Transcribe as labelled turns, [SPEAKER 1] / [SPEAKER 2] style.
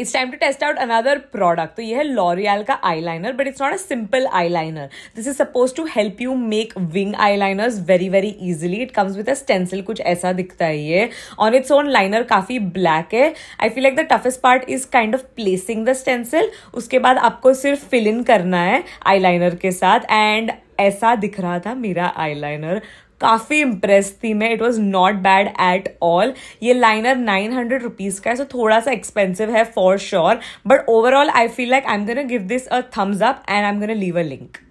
[SPEAKER 1] it's time to test out another product तो ये है लॉरियल का eyeliner but it's not a simple eyeliner this is suppose to help you make wing eyeliner very very easily it comes with a stencil कुछ ऐसा दिखता है ये on its own liner काफ़ी black है I feel like the toughest part is kind of placing the stencil उसके बाद आपको सिर्फ फिल इन करना है आई लाइनर के साथ एंड ऐसा दिख रहा था मेरा आईलाइनर काफ़ी इम्प्रेस थी मैं it was not bad at all ये लाइनर नाइन हंड्रेड रुपीज़ का है सो so थोड़ा सा एक्सपेंसिव है for sure but overall I feel like I am gonna give this a thumbs up and I am gonna leave a link